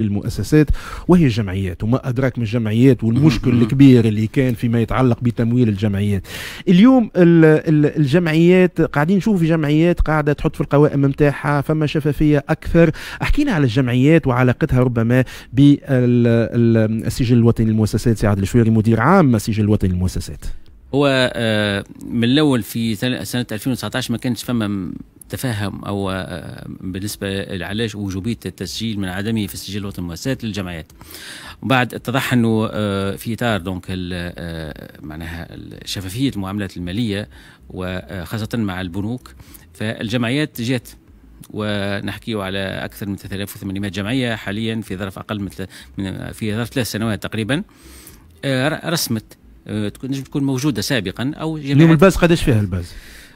للمؤسسات وهي الجمعيات وما أدراك من الجمعيات والمشكل الكبير اللي كان فيما يتعلق بتمويل الجمعيات اليوم الجمعيات قاعدين نشوف في جمعيات قاعدة تحط في القوائم نتاعها فما شفافية أكثر احكينا على الجمعيات وعلاقتها ربما بالسجل الوطني للمؤسسات سعد الشويري مدير عام السجل الوطني للمؤسسات هو آه، من الاول في سنه 2019 ما كانش فما تفهم او آه، بالنسبه لعلاش وجوبيه التسجيل من عدمه في السجل الوطني المؤسسات للجمعيات. وبعد اتضح انه في اطار دونك آه، معناها شفافيه المعاملات الماليه وخاصه آه، مع البنوك فالجمعيات جات ونحكي على اكثر من 3800 جمعيه حاليا في ظرف اقل من في ظرف ثلاث سنوات تقريبا رسمت تكون تكون موجوده سابقا او اليوم الباز قداش فيها الباز؟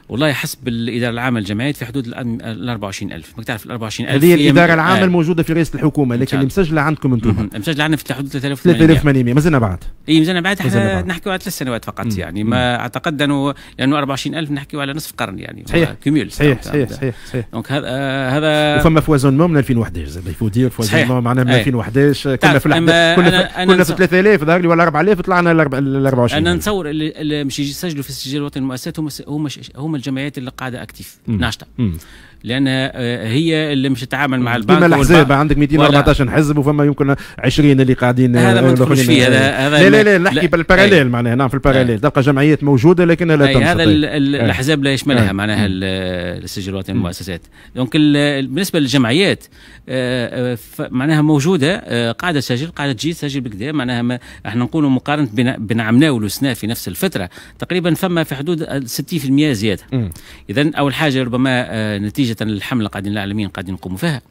والله حسب الاداره العامه للجمعيات في حدود ال 24000 ما تعرف ال 24000 هذه الاداره العامه آه. الموجوده في رئيس الحكومه لكن اللي مسجله عندكم انتم مسجله عندنا في حدود 3800 3800 مازلنا بعد اي مازلنا بعد احنا نحكيو على ثلاث سنوات فقط مم. يعني ما اعتقد انه لانه 24000 نحكيو على نصف قرن يعني صحيح كيميول صحيح نعم، صحيح نعم. صحيح صحيح دونك هذا آه، هذا وفما فوازونمون من 2011 يفو دير فوازونمون معنا من 2011 كنا في كنا في 3000 ظهر لي ولا 4000 طلعنا ل 24 انا نتصور اللي مش يسجلوا في السجل الوطني للمؤسسات هما هما الجمعيات اللي قاعده اكتيف ناشطه لان آه، هي اللي مش تتعامل مع البنك كما الاحزاب عندك 214 حزب وفما يمكن 20 اللي قاعدين آه، هذا ما فيه هذا لا لا لا نحكي بالباراليل معناها نعم في الباراليل تبقى جمعيات موجوده لكنها لا تنشط هذا الاحزاب لا يشملها معناها السجل الوطني المؤسسات دونك بالنسبه للجمعيات آه، معناها موجوده قاعده تسجل قاعده تجي تسجل بكذا معناها احنا نقولوا مقارنه بين عمناول وسنا في نفس الفتره تقريبا فما في حدود 60% زياده اذا اول حاجه ربما آه، نتيجه للحمله قاعدين العالمين قاعدين نقوموا فيها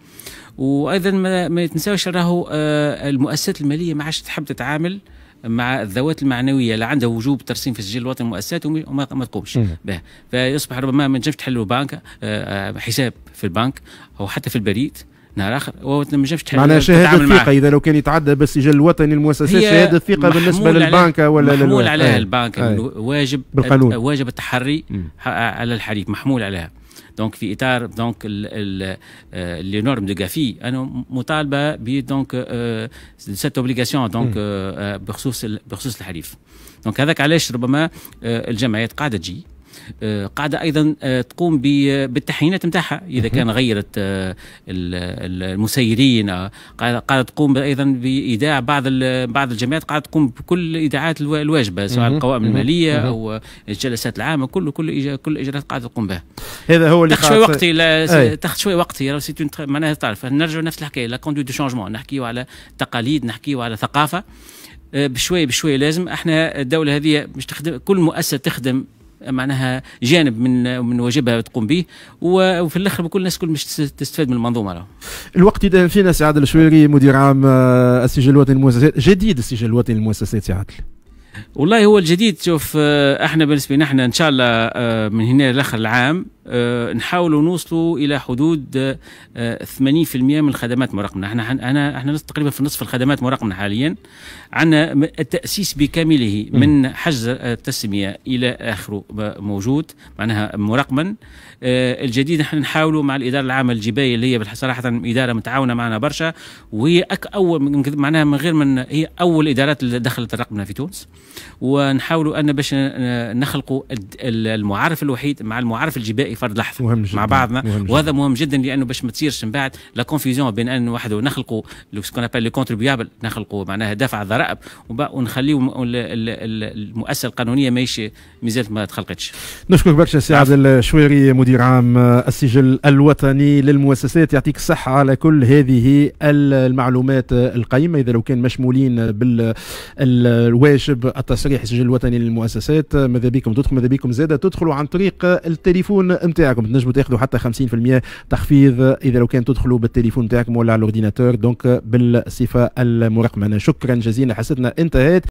وايضا ما, ما يتنساوش راهو آه، المؤسسات الماليه ما عادش تحب تتعامل مع الذوات المعنويه لا عندها وجوب ترسيم في السجل الوطني المؤسسات وما ما تقومش به فيصبح ربما ما تنجمش تحل بنك آه، حساب في البنك او حتى في البريد نهار اخر ما جمش تحل معناها شهاده الثقه اذا لو كان يتعدى بالسجل الوطني المؤسسات شهاده الثقه بالنسبه للبنكه ولا محمول للو... عليها إيه. البنك إيه. واجب بالقانون واجب التحري على الحريف محمول عليها دونك في اطار دونك لي نورم دو كافي انا مطالبه ب دونك سيت آه، اوبليغاسيون دونك آه، بخصوص بخصوص الحريف دونك هذاك علاش ربما آه، الجمعيات قاعده تجي آه، قاعده ايضا آه، تقوم بالتحيينات نتاعها اذا كان غيرت آه، المسيرين قاعده تقوم ايضا بايداع بعض بعض الجمعيات قاعده تقوم بكل ايداعات الواجبه سواء القوائم الماليه او الجلسات العامه كل كل كل الاجراءات قاعده تقوم بها هذا هو اللي تاخذ شوي وقتي تاخذ شوي وقتي معناها تعرف نرجع نفس الحكايه لا كونديو دو شونجمون نحكيو على تقاليد نحكيو على ثقافه بشويه بشويه لازم احنا الدوله هذه مش تخدم كل مؤسسه تخدم معناها جانب من من واجبها تقوم به وفي الاخر بكل الناس كل مش تستفاد من المنظومه راه. الوقت اذا فينا سعاد الشويري مدير عام آه، السجل الوطني للمؤسسات جديد السجل الوطني للمؤسسات يا عادل. والله هو الجديد شوف آه، احنا بالنسبه لنا احنا ان شاء الله آه، من هنا لاخر العام آه، نحاولوا نوصلوا الى حدود 80% آه، من الخدمات مراقمه احنا انا احنا تقريبا في نصف الخدمات مراقمه حاليا عندنا التاسيس بكامله من حجز التسميه الى اخره موجود معناها مراقما آه، الجديد احنا نحاولوا مع الاداره العامه الجبايه اللي هي صراحه اداره متعاونه معنا برشا وهي اول معناها من غير من هي اول ادارات اللي دخلت رقمنا في تونس ونحاولوا ان باش نخلقوا المعارف الوحيد مع المعارف الجبائي فرد لحظه مهم جداً. مع بعضنا مهم جداً. وهذا مهم جدا لانه باش ما تصيرش من بعد لا كونفيزيون بين ان واحد نخلقوا سكون ابل لو كونتريبيابل نخلقوا معناها دفع الضرائب ونخليو المؤسسه القانونيه ماشي مازال ما تخلقتش نشكرك برشا سي عبد نعم. الشويري مدير عام السجل الوطني للمؤسسات يعطيك الصحه على كل هذه المعلومات القيمه اذا لو كان مشمولين بالواجب التصريح السجل الوطني للمؤسسات ماذا بكم تدخل ماذا بكم زاده تدخلوا عن طريق التليفون نتاعكم تنجموا تاخذوا حتى 50% تخفيض اذا لو كان تدخلوا بالتليفون نتاعكم ولا على الاورديناتور دونك بالصفه المرقمنه شكرا جزيلا حسيتنا انتهت